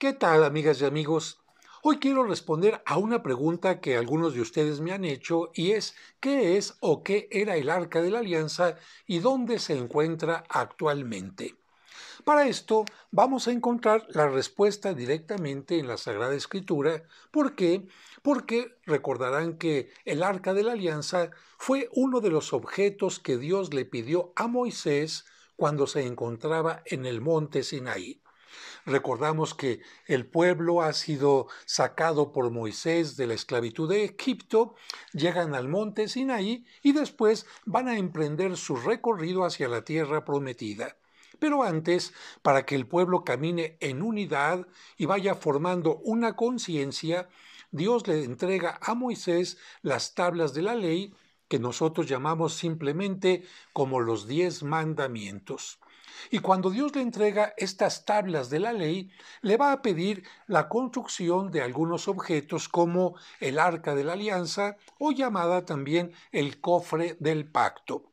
¿Qué tal amigas y amigos? Hoy quiero responder a una pregunta que algunos de ustedes me han hecho y es ¿qué es o qué era el Arca de la Alianza y dónde se encuentra actualmente? Para esto vamos a encontrar la respuesta directamente en la Sagrada Escritura. ¿Por qué? Porque recordarán que el Arca de la Alianza fue uno de los objetos que Dios le pidió a Moisés cuando se encontraba en el monte Sinaí. Recordamos que el pueblo ha sido sacado por Moisés de la esclavitud de Egipto, llegan al monte Sinaí y después van a emprender su recorrido hacia la tierra prometida. Pero antes, para que el pueblo camine en unidad y vaya formando una conciencia, Dios le entrega a Moisés las tablas de la ley que nosotros llamamos simplemente como los diez mandamientos. Y cuando Dios le entrega estas tablas de la ley, le va a pedir la construcción de algunos objetos como el arca de la alianza o llamada también el cofre del pacto.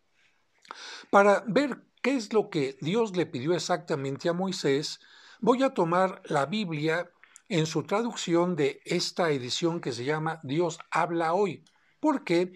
Para ver qué es lo que Dios le pidió exactamente a Moisés, voy a tomar la Biblia en su traducción de esta edición que se llama Dios habla hoy. ¿Por qué?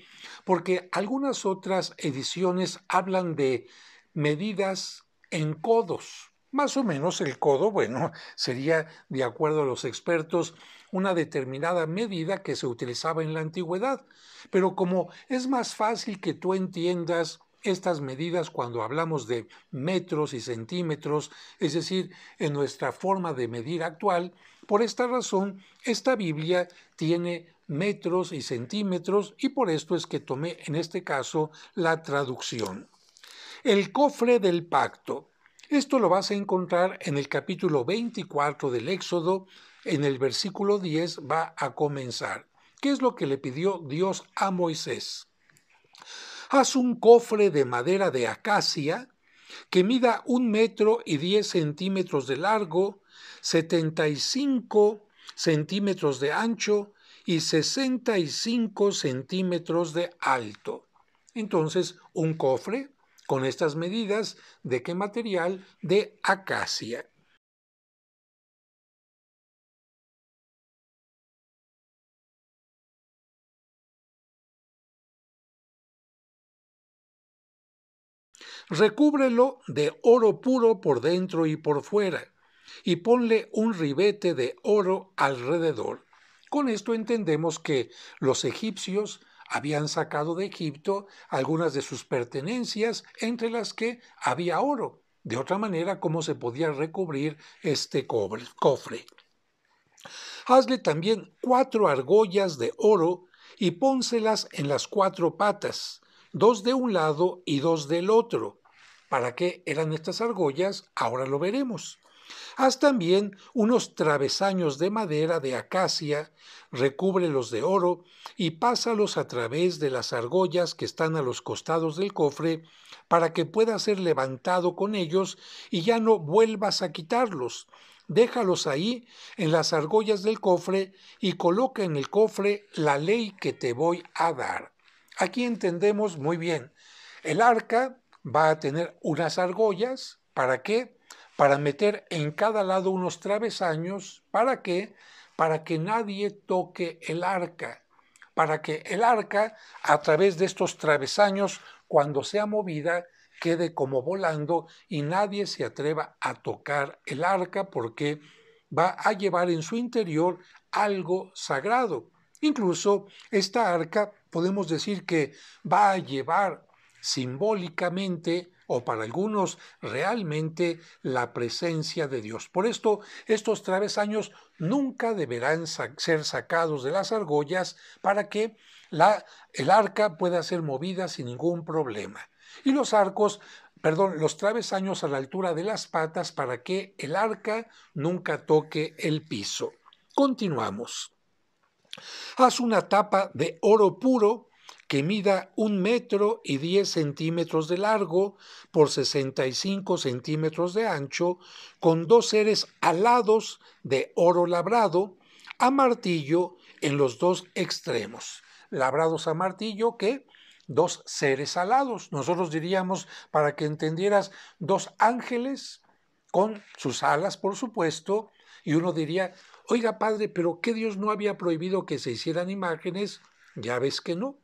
Porque algunas otras ediciones hablan de medidas en codos. Más o menos el codo, bueno, sería, de acuerdo a los expertos, una determinada medida que se utilizaba en la antigüedad. Pero como es más fácil que tú entiendas estas medidas cuando hablamos de metros y centímetros, es decir, en nuestra forma de medir actual, por esta razón, esta Biblia tiene metros y centímetros y por esto es que tomé en este caso la traducción. El cofre del pacto. Esto lo vas a encontrar en el capítulo 24 del Éxodo, en el versículo 10 va a comenzar. ¿Qué es lo que le pidió Dios a Moisés? Haz un cofre de madera de acacia que mida un metro y diez centímetros de largo, 75 centímetros de ancho y 65 centímetros de alto. Entonces, un cofre con estas medidas, ¿de qué material? De acacia. Recúbrelo de oro puro por dentro y por fuera, y ponle un ribete de oro alrededor. Con esto entendemos que los egipcios habían sacado de Egipto algunas de sus pertenencias, entre las que había oro. De otra manera, ¿cómo se podía recubrir este cofre? Hazle también cuatro argollas de oro y pónselas en las cuatro patas, dos de un lado y dos del otro. ¿Para qué eran estas argollas? Ahora lo veremos. Haz también unos travesaños de madera de acacia, recúbrelos de oro y pásalos a través de las argollas que están a los costados del cofre para que pueda ser levantado con ellos y ya no vuelvas a quitarlos. Déjalos ahí en las argollas del cofre y coloca en el cofre la ley que te voy a dar. Aquí entendemos muy bien. El arca va a tener unas argollas. ¿Para qué? para meter en cada lado unos travesaños, ¿para qué? Para que nadie toque el arca, para que el arca, a través de estos travesaños, cuando sea movida, quede como volando y nadie se atreva a tocar el arca porque va a llevar en su interior algo sagrado. Incluso esta arca podemos decir que va a llevar simbólicamente o para algunos realmente la presencia de Dios. Por esto, estos travesaños nunca deberán ser sacados de las argollas para que el arca pueda ser movida sin ningún problema. Y los arcos, perdón, los travesaños a la altura de las patas para que el arca nunca toque el piso. Continuamos. Haz una tapa de oro puro que mida un metro y 10 centímetros de largo por 65 centímetros de ancho, con dos seres alados de oro labrado a martillo en los dos extremos. Labrados a martillo que dos seres alados. Nosotros diríamos, para que entendieras, dos ángeles con sus alas, por supuesto, y uno diría, oiga padre, pero ¿qué Dios no había prohibido que se hicieran imágenes? Ya ves que no.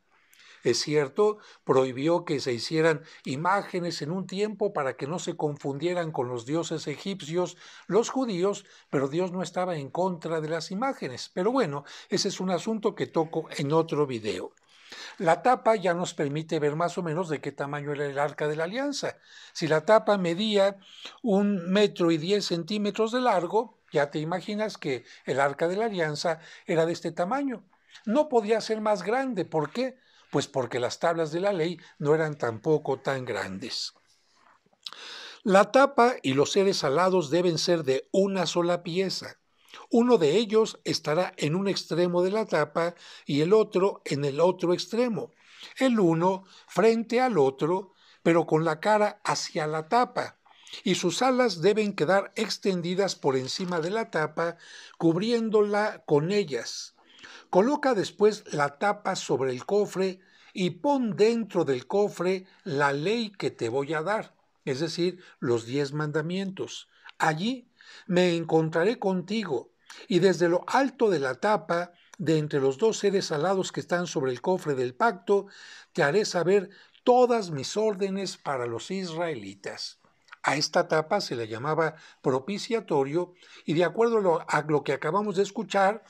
Es cierto, prohibió que se hicieran imágenes en un tiempo para que no se confundieran con los dioses egipcios, los judíos, pero Dios no estaba en contra de las imágenes. Pero bueno, ese es un asunto que toco en otro video. La tapa ya nos permite ver más o menos de qué tamaño era el arca de la alianza. Si la tapa medía un metro y diez centímetros de largo, ya te imaginas que el arca de la alianza era de este tamaño. No podía ser más grande. ¿Por qué? Pues porque las tablas de la ley no eran tampoco tan grandes. La tapa y los seres alados deben ser de una sola pieza. Uno de ellos estará en un extremo de la tapa y el otro en el otro extremo. El uno frente al otro, pero con la cara hacia la tapa. Y sus alas deben quedar extendidas por encima de la tapa, cubriéndola con ellas. Coloca después la tapa sobre el cofre y pon dentro del cofre la ley que te voy a dar, es decir, los diez mandamientos. Allí me encontraré contigo y desde lo alto de la tapa, de entre los dos seres alados que están sobre el cofre del pacto, te haré saber todas mis órdenes para los israelitas. A esta tapa se le llamaba propiciatorio y de acuerdo a lo que acabamos de escuchar,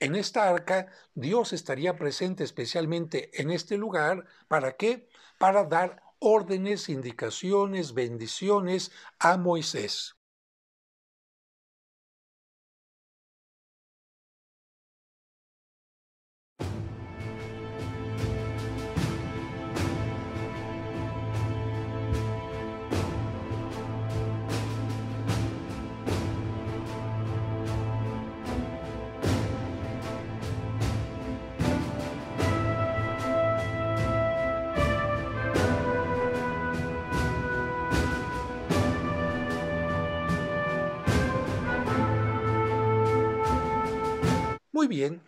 en esta arca Dios estaría presente especialmente en este lugar. ¿Para qué? Para dar órdenes, indicaciones, bendiciones a Moisés. Muy bien,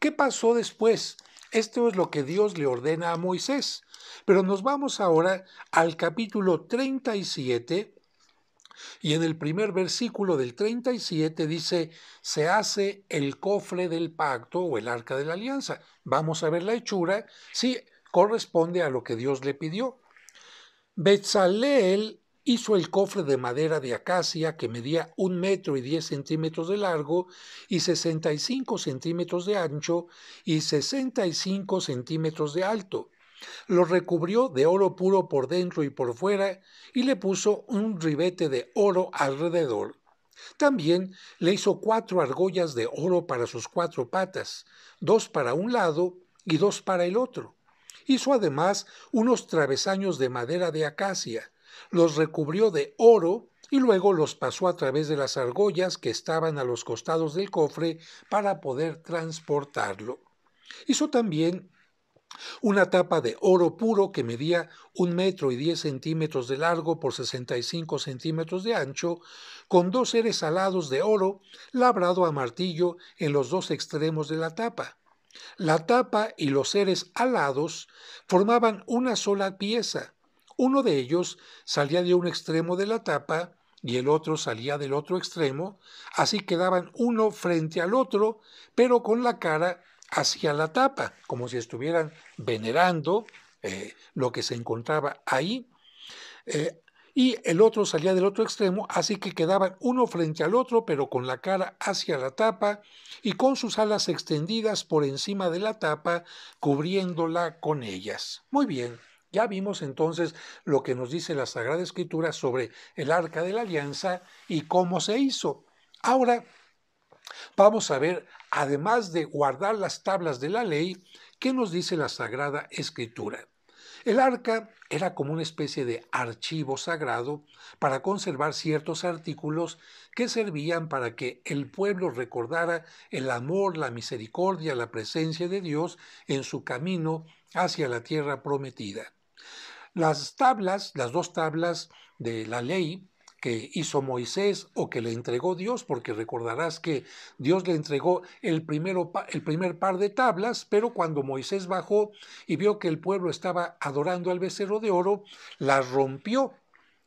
¿qué pasó después? Esto es lo que Dios le ordena a Moisés. Pero nos vamos ahora al capítulo 37 y en el primer versículo del 37 dice, se hace el cofre del pacto o el arca de la alianza. Vamos a ver la hechura, si corresponde a lo que Dios le pidió. Betzaleel hizo el cofre de madera de acacia que medía un metro y diez centímetros de largo y 65 centímetros de ancho y 65 centímetros de alto. Lo recubrió de oro puro por dentro y por fuera y le puso un ribete de oro alrededor. También le hizo cuatro argollas de oro para sus cuatro patas, dos para un lado y dos para el otro. Hizo además unos travesaños de madera de acacia, los recubrió de oro y luego los pasó a través de las argollas que estaban a los costados del cofre para poder transportarlo. Hizo también una tapa de oro puro que medía un metro y diez centímetros de largo por sesenta y cinco centímetros de ancho, con dos seres alados de oro labrado a martillo en los dos extremos de la tapa. La tapa y los seres alados formaban una sola pieza, uno de ellos salía de un extremo de la tapa y el otro salía del otro extremo, así quedaban uno frente al otro, pero con la cara hacia la tapa, como si estuvieran venerando eh, lo que se encontraba ahí. Eh, y el otro salía del otro extremo, así que quedaban uno frente al otro, pero con la cara hacia la tapa y con sus alas extendidas por encima de la tapa, cubriéndola con ellas. Muy bien. Ya vimos entonces lo que nos dice la Sagrada Escritura sobre el arca de la alianza y cómo se hizo. Ahora vamos a ver, además de guardar las tablas de la ley, qué nos dice la Sagrada Escritura. El arca era como una especie de archivo sagrado para conservar ciertos artículos que servían para que el pueblo recordara el amor, la misericordia, la presencia de Dios en su camino hacia la tierra prometida. Las tablas, las dos tablas de la ley que hizo Moisés o que le entregó Dios, porque recordarás que Dios le entregó el, primero, el primer par de tablas, pero cuando Moisés bajó y vio que el pueblo estaba adorando al becerro de oro, las rompió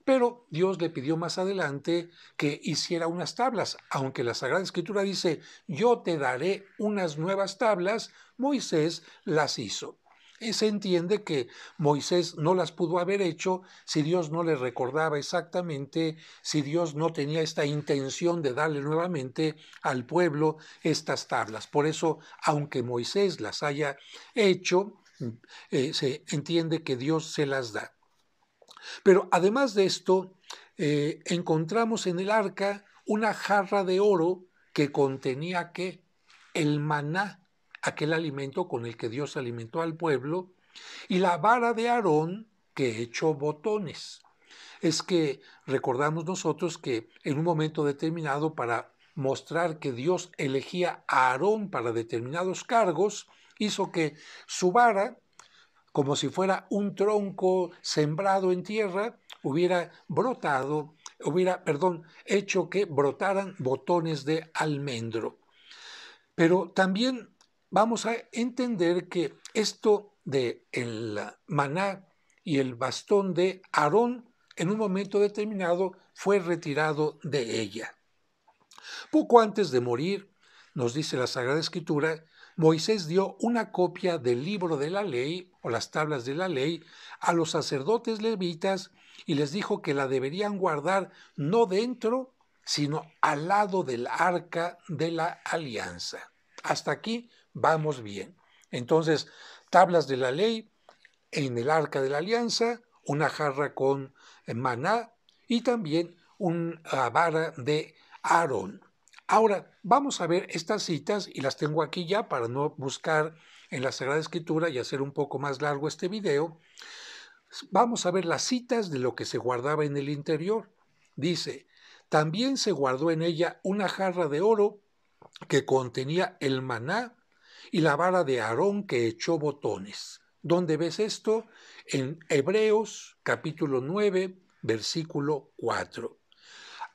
pero Dios le pidió más adelante que hiciera unas tablas, aunque la Sagrada Escritura dice, yo te daré unas nuevas tablas, Moisés las hizo se entiende que Moisés no las pudo haber hecho si Dios no le recordaba exactamente, si Dios no tenía esta intención de darle nuevamente al pueblo estas tablas. Por eso, aunque Moisés las haya hecho, eh, se entiende que Dios se las da. Pero además de esto, eh, encontramos en el arca una jarra de oro que contenía que el maná aquel alimento con el que Dios alimentó al pueblo, y la vara de Aarón que echó botones. Es que recordamos nosotros que en un momento determinado para mostrar que Dios elegía a Aarón para determinados cargos, hizo que su vara, como si fuera un tronco sembrado en tierra, hubiera brotado, hubiera, perdón, hecho que brotaran botones de almendro. Pero también vamos a entender que esto de el maná y el bastón de Aarón en un momento determinado fue retirado de ella. Poco antes de morir, nos dice la Sagrada Escritura, Moisés dio una copia del libro de la ley o las tablas de la ley a los sacerdotes levitas y les dijo que la deberían guardar no dentro, sino al lado del arca de la alianza. Hasta aquí vamos bien. Entonces, tablas de la ley en el arca de la alianza, una jarra con eh, maná y también una ah, vara de Aarón. Ahora, vamos a ver estas citas y las tengo aquí ya para no buscar en la Sagrada Escritura y hacer un poco más largo este video. Vamos a ver las citas de lo que se guardaba en el interior. Dice, también se guardó en ella una jarra de oro que contenía el maná y la vara de Aarón que echó botones. ¿Dónde ves esto? En Hebreos capítulo 9, versículo 4.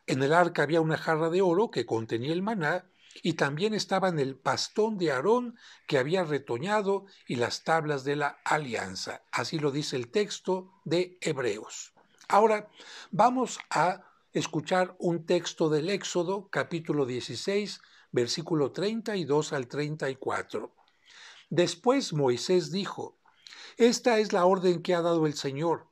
En el arca había una jarra de oro que contenía el maná y también en el bastón de Aarón que había retoñado y las tablas de la alianza. Así lo dice el texto de Hebreos. Ahora vamos a escuchar un texto del Éxodo capítulo 16 versículo 32 al 34. Después Moisés dijo, Esta es la orden que ha dado el Señor.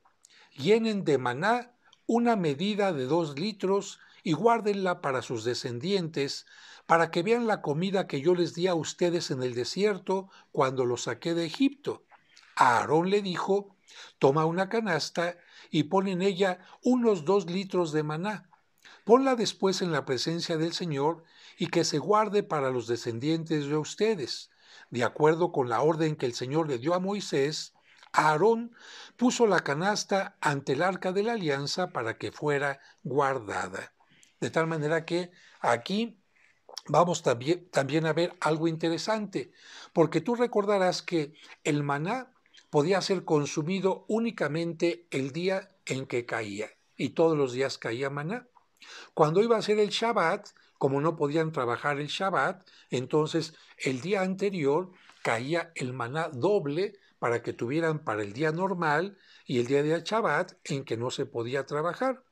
Llenen de maná una medida de dos litros y guárdenla para sus descendientes, para que vean la comida que yo les di a ustedes en el desierto cuando los saqué de Egipto. A Aarón le dijo, toma una canasta y pon en ella unos dos litros de maná. Ponla después en la presencia del Señor y que se guarde para los descendientes de ustedes. De acuerdo con la orden que el Señor le dio a Moisés, Aarón puso la canasta ante el arca de la alianza para que fuera guardada. De tal manera que aquí vamos también, a ver algo interesante, porque tú recordarás que el maná podía ser consumido únicamente el día en que caía, y todos los días caía maná. Cuando iba a ser el Shabbat, como no podían trabajar el Shabbat, entonces el día anterior caía el maná doble para que tuvieran para el día normal y el día de Shabbat en que no se podía trabajar.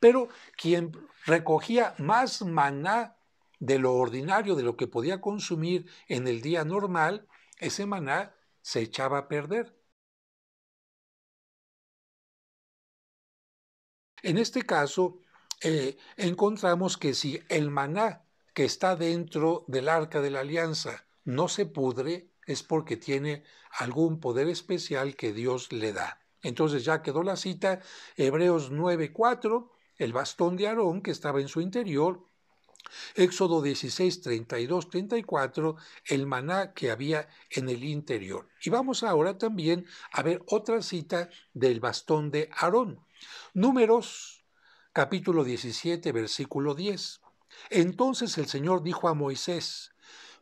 Pero quien recogía más maná de lo ordinario, de lo que podía consumir en el día normal, ese maná se echaba a perder. En este caso, eh, encontramos que si el maná que está dentro del arca de la alianza no se pudre, es porque tiene algún poder especial que Dios le da. Entonces ya quedó la cita, Hebreos 9:4, el bastón de Aarón que estaba en su interior, Éxodo 16, 32, 34, el maná que había en el interior. Y vamos ahora también a ver otra cita del bastón de Aarón. Números capítulo 17, versículo 10. Entonces el Señor dijo a Moisés,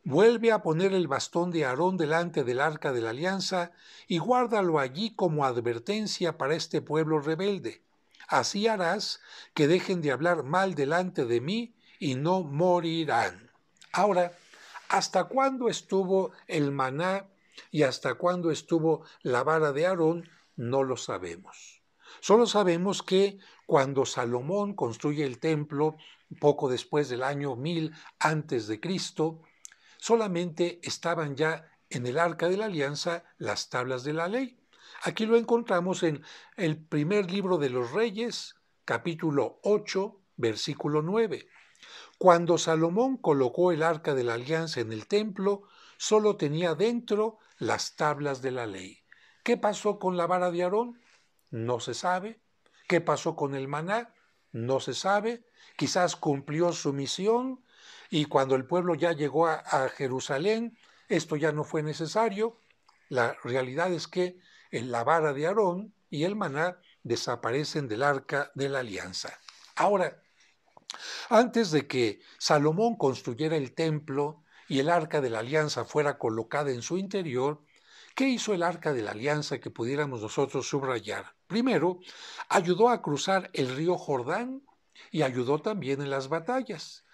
vuelve a poner el bastón de Aarón delante del arca de la alianza y guárdalo allí como advertencia para este pueblo rebelde. Así harás que dejen de hablar mal delante de mí y no morirán. Ahora, ¿hasta cuándo estuvo el maná y hasta cuándo estuvo la vara de Aarón? No lo sabemos. Solo sabemos que cuando Salomón construye el templo poco después del año 1000 antes de Cristo, solamente estaban ya en el arca de la alianza las tablas de la ley. Aquí lo encontramos en el primer libro de los Reyes, capítulo 8, versículo 9. Cuando Salomón colocó el arca de la alianza en el templo, solo tenía dentro las tablas de la ley. ¿Qué pasó con la vara de Aarón? No se sabe. ¿Qué pasó con el maná? No se sabe. Quizás cumplió su misión y cuando el pueblo ya llegó a, Jerusalén, esto ya no fue necesario. La realidad es que la vara de Aarón y el maná desaparecen del arca de la alianza. Ahora, antes de que Salomón construyera el templo y el arca de la alianza fuera colocada en su interior, ¿qué hizo el arca de la alianza que pudiéramos nosotros subrayar? Primero, ayudó a cruzar el río Jordán y ayudó también en las batallas.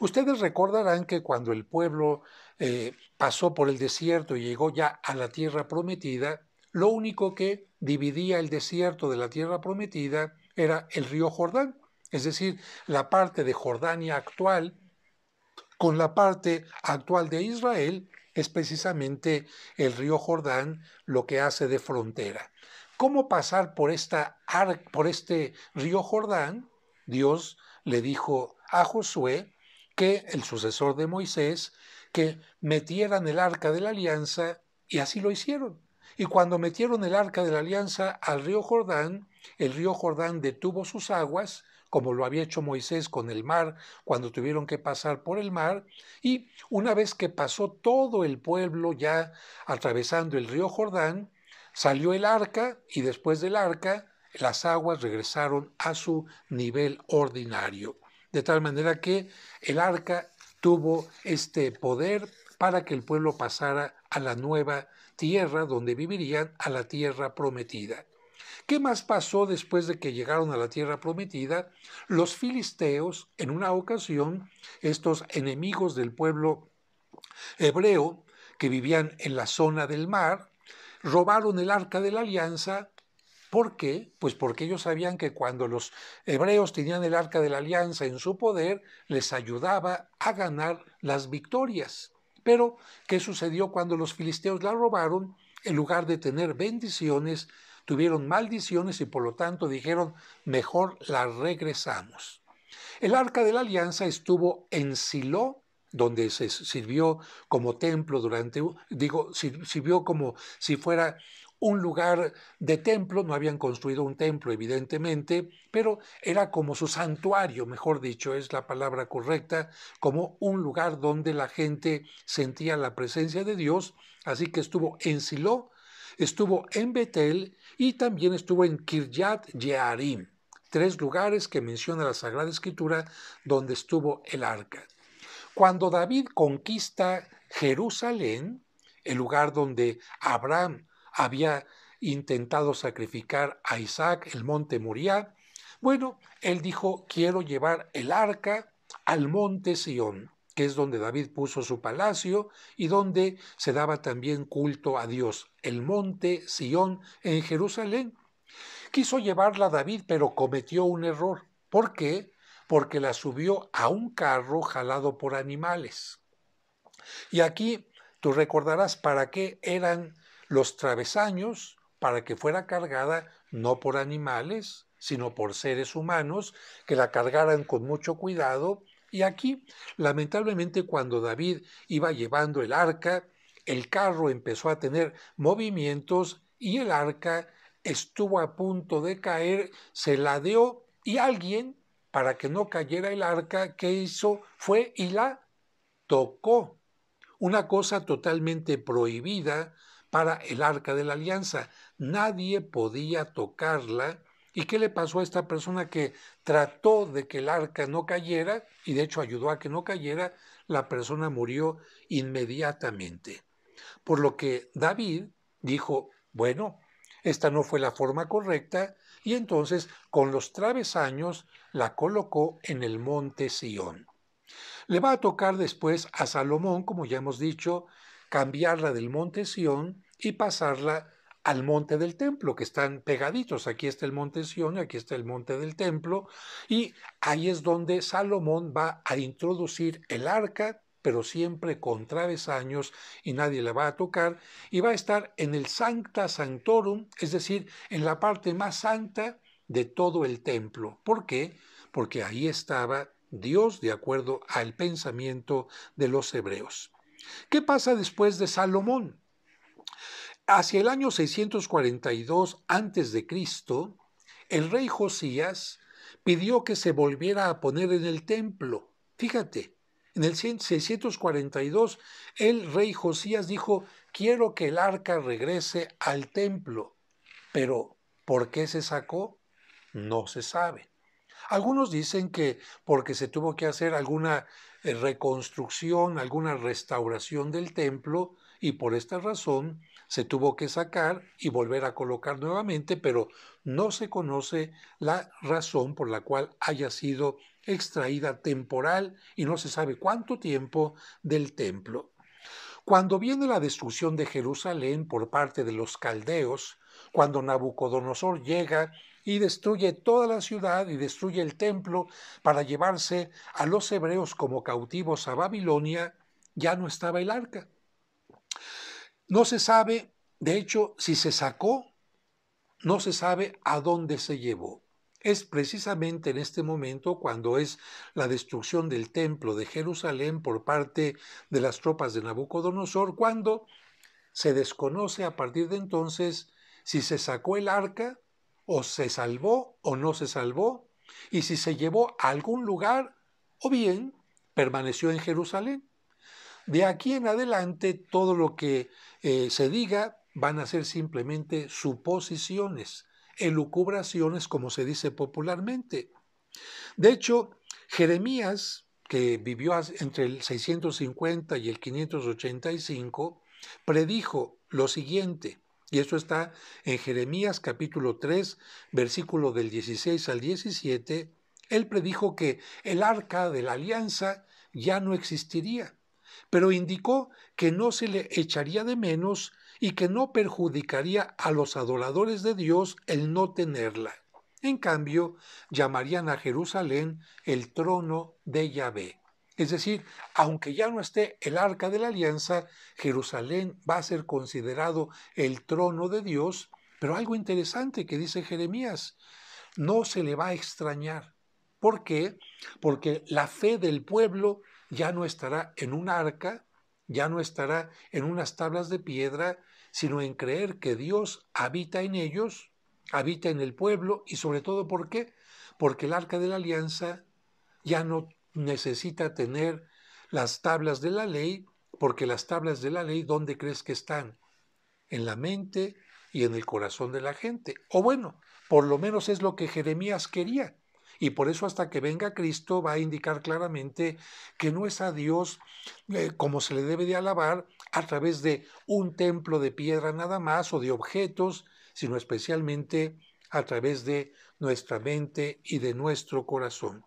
Ustedes recordarán que cuando el pueblo eh, pasó por el desierto y llegó ya a la tierra prometida, lo único que dividía el desierto de la tierra prometida era el río Jordán, es decir, la parte de Jordania actual con la parte actual de Israel es precisamente el río Jordán lo que hace de frontera cómo pasar por, esta, por este río Jordán, Dios le dijo a Josué que el sucesor de Moisés, que metieran el arca de la alianza, y así lo hicieron. Y cuando metieron el arca de la alianza al río Jordán, el río Jordán detuvo sus aguas, como lo había hecho Moisés con el mar, cuando tuvieron que pasar por el mar, y una vez que pasó todo el pueblo ya atravesando el río Jordán, Salió el arca y después del arca las aguas regresaron a su nivel ordinario. De tal manera que el arca tuvo este poder para que el pueblo pasara a la nueva tierra donde vivirían, a la tierra prometida. ¿Qué más pasó después de que llegaron a la tierra prometida? Los filisteos, en una ocasión, estos enemigos del pueblo hebreo que vivían en la zona del mar, robaron el arca de la alianza. ¿Por qué? Pues porque ellos sabían que cuando los hebreos tenían el arca de la alianza en su poder, les ayudaba a ganar las victorias. Pero, ¿qué sucedió cuando los filisteos la robaron? En lugar de tener bendiciones, tuvieron maldiciones y por lo tanto dijeron, mejor la regresamos. El arca de la alianza estuvo en Silo donde se sirvió como templo durante, digo, sirvió como si fuera un lugar de templo, no habían construido un templo evidentemente, pero era como su santuario, mejor dicho, es la palabra correcta, como un lugar donde la gente sentía la presencia de Dios, así que estuvo en Silo, estuvo en Betel y también estuvo en Kiryat Yearim, tres lugares que menciona la Sagrada Escritura donde estuvo el arca. Cuando David conquista Jerusalén, el lugar donde Abraham había intentado sacrificar a Isaac, el monte Moriah, bueno, él dijo, quiero llevar el arca al monte Sión, que es donde David puso su palacio y donde se daba también culto a Dios, el monte Sión en Jerusalén. Quiso llevarla David, pero cometió un error, ¿Por qué? porque la subió a un carro jalado por animales. Y aquí tú recordarás para qué eran los travesaños, para que fuera cargada no por animales, sino por seres humanos, que la cargaran con mucho cuidado. Y aquí, lamentablemente, cuando David iba llevando el arca, el carro empezó a tener movimientos y el arca estuvo a punto de caer, se ladeó y alguien para que no cayera el arca, ¿qué hizo? Fue y la tocó. Una cosa totalmente prohibida para el arca de la alianza. Nadie podía tocarla. ¿Y qué le pasó a esta persona que trató de que el arca no cayera y de hecho ayudó a que no cayera? La persona murió inmediatamente. Por lo que David dijo, bueno, esta no fue la forma correcta, y entonces con los travesaños la colocó en el monte Sión. Le va a tocar después a Salomón, como ya hemos dicho, cambiarla del monte Sión y pasarla al monte del templo, que están pegaditos. Aquí está el monte Sión, aquí está el monte del templo, y ahí es donde Salomón va a introducir el arca pero siempre con travesaños y nadie la va a tocar, y va a estar en el Sancta Sanctorum, es decir, en la parte más santa de todo el templo. ¿Por qué? Porque ahí estaba Dios de acuerdo al pensamiento de los hebreos. ¿Qué pasa después de Salomón? Hacia el año 642 a.C., el rey Josías pidió que se volviera a poner en el templo. Fíjate, en el 642, el rey Josías dijo, quiero que el arca regrese al templo, pero ¿por qué se sacó? No se sabe. Algunos dicen que porque se tuvo que hacer alguna eh, reconstrucción, alguna restauración del templo, y por esta razón se tuvo que sacar y volver a colocar nuevamente, pero no se conoce la razón por la cual haya sido extraída temporal y no se sabe cuánto tiempo del templo. Cuando viene la destrucción de Jerusalén por parte de los caldeos, cuando Nabucodonosor llega y destruye toda la ciudad y destruye el templo para llevarse a los hebreos como cautivos a Babilonia, ya no estaba el arca. No se sabe, de hecho, si se sacó, no se sabe a dónde se llevó. Es precisamente en este momento cuando es la destrucción del templo de Jerusalén por parte de las tropas de Nabucodonosor, cuando se desconoce a partir de entonces si se sacó el arca o se salvó o no se salvó, y si se llevó a algún lugar o bien permaneció en Jerusalén. De aquí en adelante todo lo que eh, se diga van a ser simplemente suposiciones elucubraciones, como se dice popularmente. De hecho, Jeremías, que vivió entre el 650 y el 585, predijo lo siguiente, y esto está en Jeremías capítulo 3, versículo del 16 al 17, él predijo que el arca de la alianza ya no existiría, pero indicó que no se le echaría de menos y que no perjudicaría a los adoradores de Dios el no tenerla. En cambio, llamarían a Jerusalén el trono de Yahvé. Es decir, aunque ya no esté el arca de la alianza, Jerusalén va a ser considerado el trono de Dios. Pero algo interesante que dice Jeremías, no se le va a extrañar. ¿Por qué? Porque la fe del pueblo ya no estará en un arca, ya no estará en unas tablas de piedra, sino en creer que Dios habita en ellos, habita en el pueblo y sobre todo ¿por qué? Porque el arca de la alianza ya no necesita tener las tablas de la ley, porque las tablas de la ley, ¿dónde crees que están? En la mente y en el corazón de la gente. O bueno, por lo menos es lo que Jeremías quería, y por eso hasta que venga Cristo va a indicar claramente que no es a Dios eh, como se le debe de alabar a través de un templo de piedra nada más o de objetos, sino especialmente a través de nuestra mente y de nuestro corazón.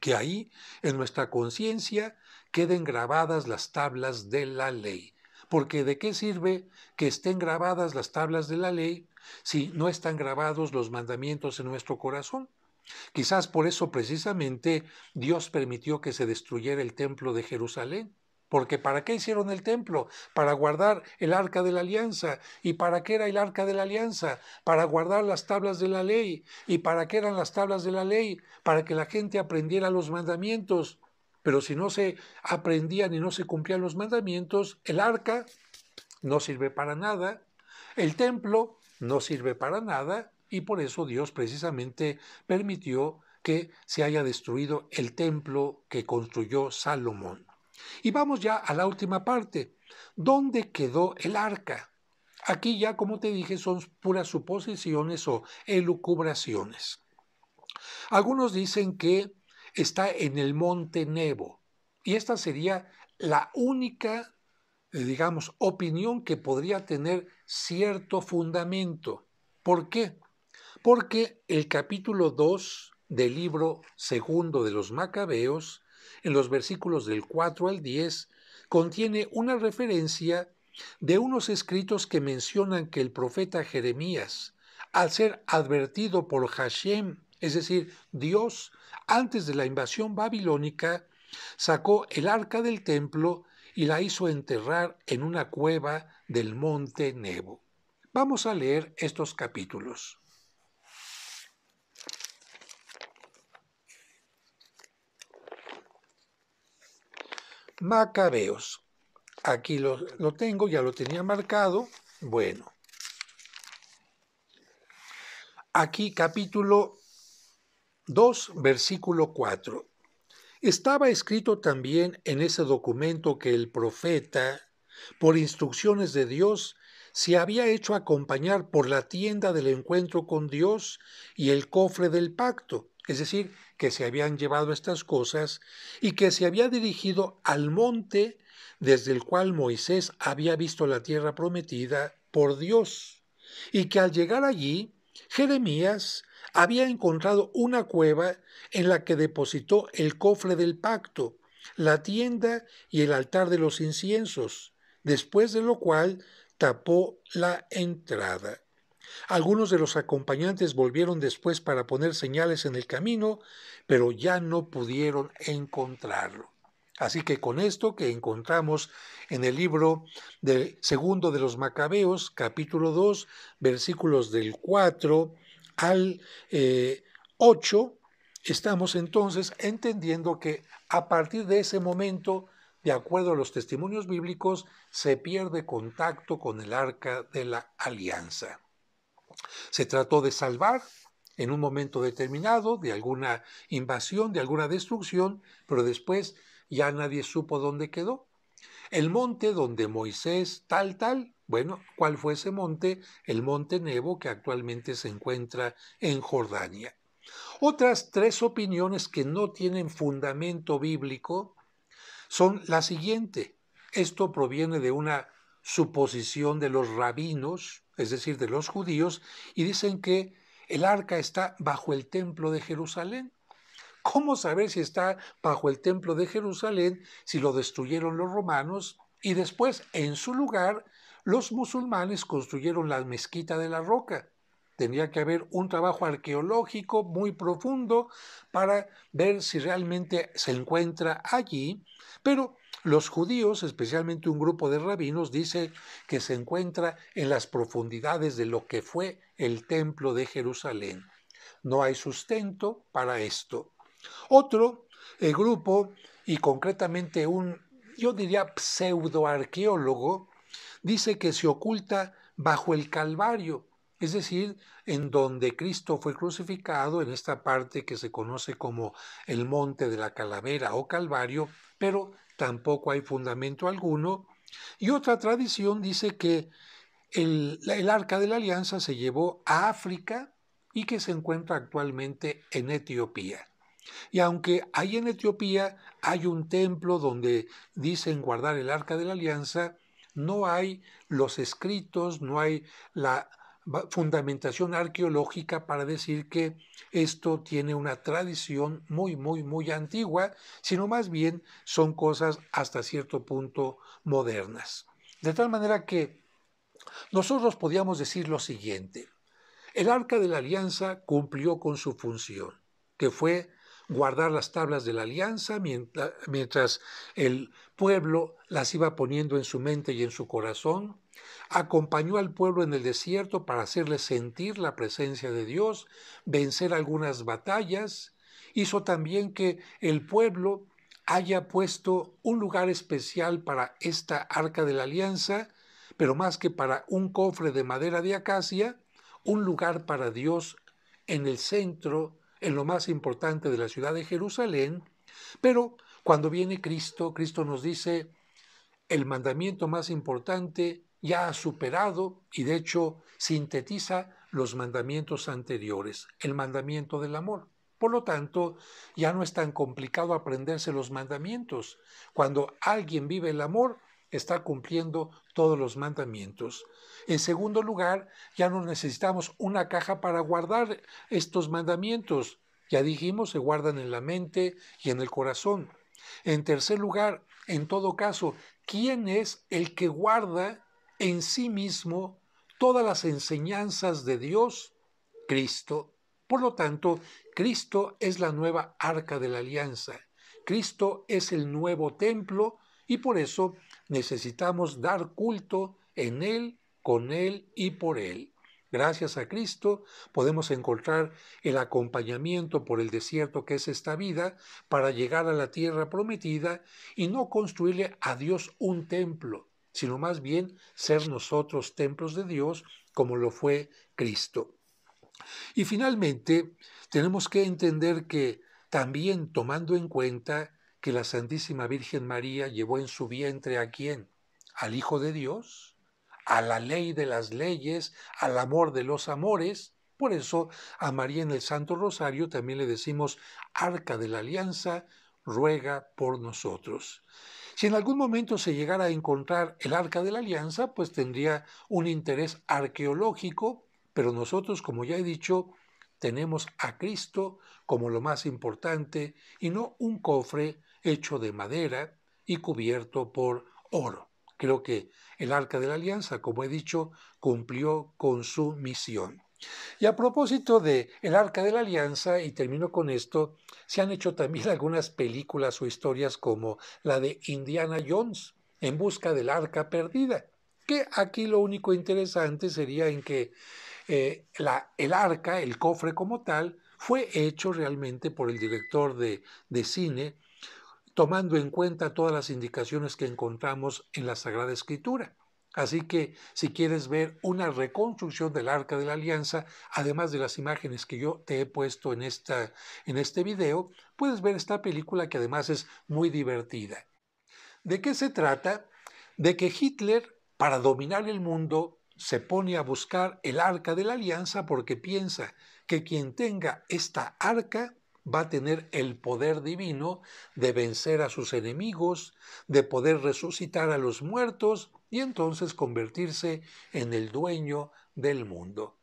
Que ahí, en nuestra conciencia, queden grabadas las tablas de la ley. Porque ¿de qué sirve que estén grabadas las tablas de la ley si no están grabados los mandamientos en nuestro corazón? Quizás por eso precisamente Dios permitió que se destruyera el templo de Jerusalén. Porque ¿para qué hicieron el templo? Para guardar el arca de la alianza. ¿Y para qué era el arca de la alianza? Para guardar las tablas de la ley. ¿Y para qué eran las tablas de la ley? Para que la gente aprendiera los mandamientos. Pero si no se aprendían y no se cumplían los mandamientos, el arca no sirve para nada. El templo no sirve para nada. Y por eso Dios precisamente permitió que se haya destruido el templo que construyó Salomón. Y vamos ya a la última parte. ¿Dónde quedó el arca? Aquí ya, como te dije, son puras suposiciones o elucubraciones. Algunos dicen que está en el monte Nebo. Y esta sería la única, eh, digamos, opinión que podría tener cierto fundamento. ¿Por qué? porque el capítulo 2 del libro segundo de los Macabeos, en los versículos del 4 al 10, contiene una referencia de unos escritos que mencionan que el profeta Jeremías, al ser advertido por Hashem, es decir, Dios, antes de la invasión babilónica, sacó el arca del templo y la hizo enterrar en una cueva del monte Nebo. Vamos a leer estos capítulos. Macabeos. Aquí lo, lo tengo, ya lo tenía marcado. Bueno. Aquí capítulo 2, versículo 4. Estaba escrito también en ese documento que el profeta, por instrucciones de Dios, se había hecho acompañar por la tienda del encuentro con Dios y el cofre del pacto, es decir, que se habían llevado estas cosas y que se había dirigido al monte desde el cual Moisés había visto la tierra prometida por Dios, y que al llegar allí, Jeremías había encontrado una cueva en la que depositó el cofre del pacto, la tienda y el altar de los inciensos, después de lo cual tapó la entrada. Algunos de los acompañantes volvieron después para poner señales en el camino, pero ya no pudieron encontrarlo. Así que con esto que encontramos en el libro del segundo de los Macabeos, capítulo 2, versículos del 4 al 8, eh, estamos entonces entendiendo que a partir de ese momento, de acuerdo a los testimonios bíblicos, se pierde contacto con el arca de la alianza. Se trató de salvar en un momento determinado de alguna invasión, de alguna destrucción, pero después ya nadie supo dónde quedó. El monte donde Moisés tal tal, bueno, ¿cuál fue ese monte? El monte Nebo que actualmente se encuentra en Jordania. Otras tres opiniones que no tienen fundamento bíblico son la siguiente. Esto proviene de una suposición de los rabinos es decir, de los judíos, y dicen que el arca está bajo el templo de Jerusalén. ¿Cómo saber si está bajo el templo de Jerusalén si lo destruyeron los romanos y después en su lugar los musulmanes construyeron la mezquita de la roca? Tenía que haber un trabajo arqueológico muy profundo para ver si realmente se encuentra allí, pero los judíos, especialmente un grupo de rabinos, dice que se encuentra en las profundidades de lo que fue el templo de Jerusalén. No hay sustento para esto. Otro grupo, y concretamente un, yo diría, pseudoarqueólogo, dice que se oculta bajo el Calvario es decir, en donde Cristo fue crucificado, en esta parte que se conoce como el monte de la calavera o calvario, pero tampoco hay fundamento alguno. Y otra tradición dice que el, arca de la alianza se llevó a África y que se encuentra actualmente en Etiopía. Y aunque ahí en Etiopía hay un templo donde dicen guardar el arca de la alianza, no hay los escritos, no hay la fundamentación arqueológica para decir que esto tiene una tradición muy, muy, muy antigua, sino más bien son cosas hasta cierto punto modernas. De tal manera que nosotros podíamos decir lo siguiente, el arca de la alianza cumplió con su función, que fue guardar las tablas de la alianza mientras, mientras el pueblo las iba poniendo en su mente y en su corazón Acompañó al pueblo en el desierto para hacerle sentir la presencia de Dios, vencer algunas batallas. Hizo también que el pueblo haya puesto un lugar especial para esta arca de la alianza, pero más que para un cofre de madera de acacia, un lugar para Dios en el centro, en lo más importante de la ciudad de Jerusalén. Pero cuando viene Cristo, Cristo nos dice, el mandamiento más importante ya ha superado y de hecho sintetiza los mandamientos anteriores, el mandamiento del amor. Por lo tanto, ya no es tan complicado aprenderse los mandamientos. Cuando alguien vive el amor, está cumpliendo todos los mandamientos. En segundo lugar, ya no necesitamos una caja para guardar estos mandamientos. Ya dijimos, se guardan en la mente y en el corazón. En tercer lugar, en todo caso, ¿quién es el que guarda en sí mismo todas las enseñanzas de Dios, Cristo. Por lo tanto, Cristo es la nueva arca de la alianza. Cristo es el nuevo templo y por eso necesitamos dar culto en Él, con Él y por Él. Gracias a Cristo podemos encontrar el acompañamiento por el desierto que es esta vida para llegar a la tierra prometida y no construirle a Dios un templo, sino más bien ser nosotros templos de Dios como lo fue Cristo. Y finalmente, tenemos que entender que también tomando en cuenta que la Santísima Virgen María llevó en su vientre a quién? Al Hijo de Dios, a la ley de las leyes, al amor de los amores. Por eso a María en el Santo Rosario también le decimos Arca de la Alianza, ruega por nosotros. Si en algún momento se llegara a encontrar el arca de la alianza, pues tendría un interés arqueológico, pero nosotros, como ya he dicho, tenemos a Cristo como lo más importante y no un cofre hecho de madera y cubierto por oro. Creo que el arca de la alianza, como he dicho, cumplió con su misión. Y a propósito de El Arca de la Alianza, y termino con esto, se han hecho también algunas películas o historias como la de Indiana Jones, en busca del arca perdida, que aquí lo único interesante sería en que eh, el arca, el cofre como tal, fue hecho realmente por el director de, de cine, tomando en cuenta todas las indicaciones que encontramos en la Sagrada Escritura. Así que si quieres ver una reconstrucción del Arca de la Alianza, además de las imágenes que yo te he puesto en, este video, puedes ver esta película que además es muy divertida. ¿De qué se trata? De que Hitler, para dominar el mundo, se pone a buscar el Arca de la Alianza porque piensa que quien tenga esta arca va a tener el poder divino de vencer a sus enemigos, de poder resucitar a los muertos y entonces convertirse en el dueño del mundo.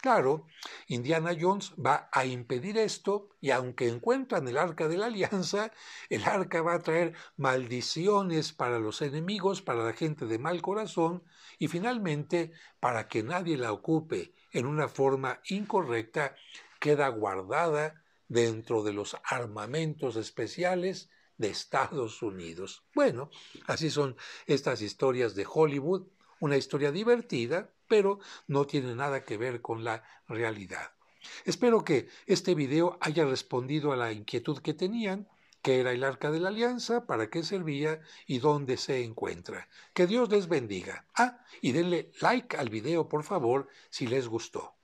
Claro, Indiana Jones va a impedir esto y aunque encuentran el arca de la alianza, el arca va a traer maldiciones para los enemigos, para la gente de mal corazón y finalmente para que nadie la ocupe en una forma incorrecta, queda guardada dentro de los armamentos especiales de Estados Unidos. Bueno, así son estas historias de Hollywood, una historia divertida, pero no tiene nada que ver con la realidad. Espero que este video haya respondido a la inquietud que tenían, qué era el arca de la alianza, para qué servía y dónde se encuentra. Que Dios les bendiga. Ah, y denle like al video, por favor, si les gustó.